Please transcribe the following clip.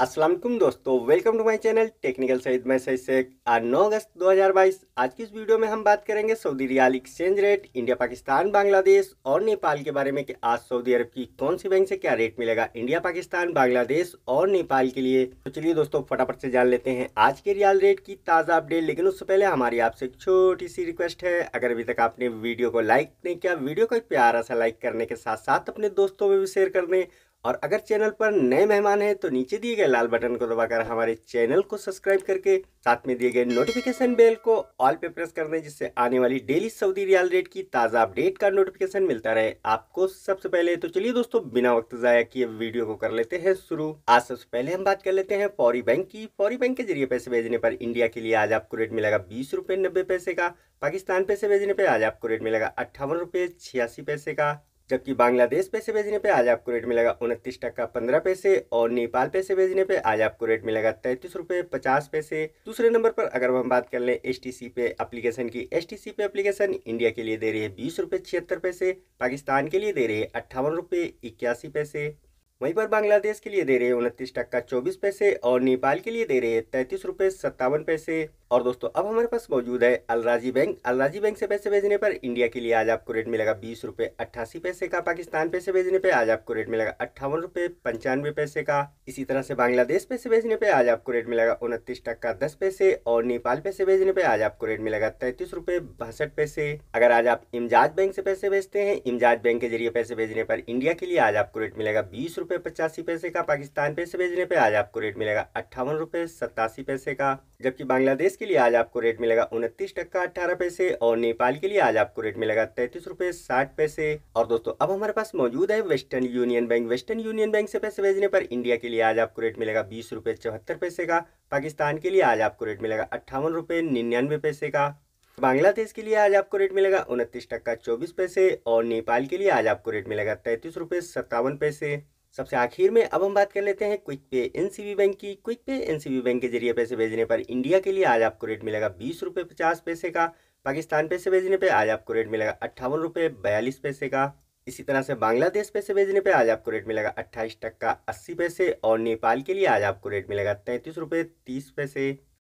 असलम दोस्तों welcome to my channel technical Saeed मैं सही शेख आज नौ अगस्त 2022 आज की इस वीडियो में हम बात करेंगे Saudi riyal exchange rate India Pakistan Bangladesh और नेपाल के बारे में कि आज सऊदी अरब की कौन सी बैंक से क्या रेट मिलेगा इंडिया पाकिस्तान बांग्लादेश और नेपाल के लिए तो चलिए दोस्तों फटाफट से जान लेते हैं आज के रियाल रेट की ताज़ा अपडेट लेकिन उससे पहले हमारी आपसे एक छोटी सी रिक्वेस्ट है अगर अभी तक आपने वीडियो को लाइक नहीं किया वीडियो को एक प्यारा सा लाइक करने के साथ साथ अपने दोस्तों में भी शेयर कर दें और अगर चैनल पर नए मेहमान हैं तो नीचे दिए गए लाल बटन को दबाकर हमारे चैनल को सब्सक्राइब करके साथ में दिए गए नोटिफिकेशन बेल को ऑल पे प्रेस कर दें जिससे आने वाली डेली सऊदी रियाल रेट की ताज़ा अपडेट का नोटिफिकेशन मिलता रहे आपको सबसे पहले तो चलिए दोस्तों बिना वक्त ज़ाया किए वीडियो को कर लेते हैं शुरू आज सबसे पहले हम बात कर लेते हैं फौरी बैंक की फौरी बैंक के जरिए पैसे भेजने पर इंडिया के लिए आज आपको रेट मिलेगा बीस रुपये नब्बे पैसे का पाकिस्तान पैसे भेजने पर आज आपको रेट मिलेगा अट्ठावन छियासी पैसे का जबकि बांग्लादेश पैसे भेजने पे आज आपको रेट मिलेगा उनतीस टक्का पंद्रह पैसे और नेपाल पैसे भेजने पे आज आपको रेट मिलेगा तैतीस रुपए पचास पैसे दूसरे नंबर पर अगर हम बात कर लें एस टी सी पे एप्लीकेशन की एस टी सी पे एप्लीकेशन इंडिया के लिए दे रही है बीस रूपए छिहत्तर पैसे पाकिस्तान के लिए दे रही है अट्ठावन रुपए इक्यासी पैसे वहीं पर बांग्लादेश के लिए दे रहे हैं उनतीस टक्का चौबीस पैसे और नेपाल के लिए दे रहे हैं तैतीस रुपये सत्तावन पैसे और दोस्तों अब हमारे पास मौजूद है अलराजी बैंक अलराजी बैंक से पैसे भेजने पर इंडिया के लिए आज आपको रेट मिलेगा बीस रुपये अट्ठासी पैसे का पाकिस्तान पैसे भेजने पे आज आपको रेट मिलेगा अट्ठावन रुपये पंचानवे पैसे का इसी तरह से बांग्लादेश पैसे भेजने पे आज आपको रेट मिलेगा उनतीस टक्का दस पैसे और नेपाल पैसे भेजने पे आज आपको रेट मिलेगा तैतीस रुपये बासठ पैसे अगर आज आप इमजाज बैंक से पैसे भेजते हैं इमजाज बैंक के जरिए पैसे भेजने पर इंडिया के लिए आज आपको रेट मिलेगा बीस रुपये पचासी पैसे का पाकिस्तान पैसे भेजने पर आज आपको रेट मिलेगा अट्ठावन रुपये सतासी पैसे का जबकि बांग्लादेश के लिए आज आपको रेट मिलेगा उनतीस टक्का अठारह पैसे और नेपाल के लिए आज आपको रेट मिलेगा तैतीस रुपए साठ पैसे और दोस्तों अब हमारे पास मौजूद है Western Union bank Western Union bank से पैसे भेजने पर इंडिया के लिए आज आपको रेट मिलेगा बीस रुपए चौहत्तर पैसे का पाकिस्तान के लिए आज आपको रेट मिलेगा अट्ठावन रुपए निन्यानवे पैसे का बांग्लादेश के लिए आज आपको रेट मिलेगा उनतीस टक्का चौबीस पैसे और नेपाल के लिए आज आपको रेट मिलेगा तैतीस रुपए सत्तावन पैसे सबसे आखिर में अब हम बात कर लेते हैं क्विक पे एनसीबी बैंक की क्विक पे एनसीबी बैंक के जरिए पैसे भेजने पर इंडिया के लिए आज आपको रेट मिलेगा बीस रुपये पचास पैसे का पाकिस्तान पैसे भेजने पे आज आपको रेट मिलेगा अट्ठावन रुपये बयालीस पैसे का इसी तरह से बांग्लादेश पैसे भेजने पे आज आपको रेट मिलेगा अट्ठाईस टक्का अस्सी पैसे और नेपाल के लिए आज आपको रेट मिलेगा तैंतीस रुपये तीस पैसे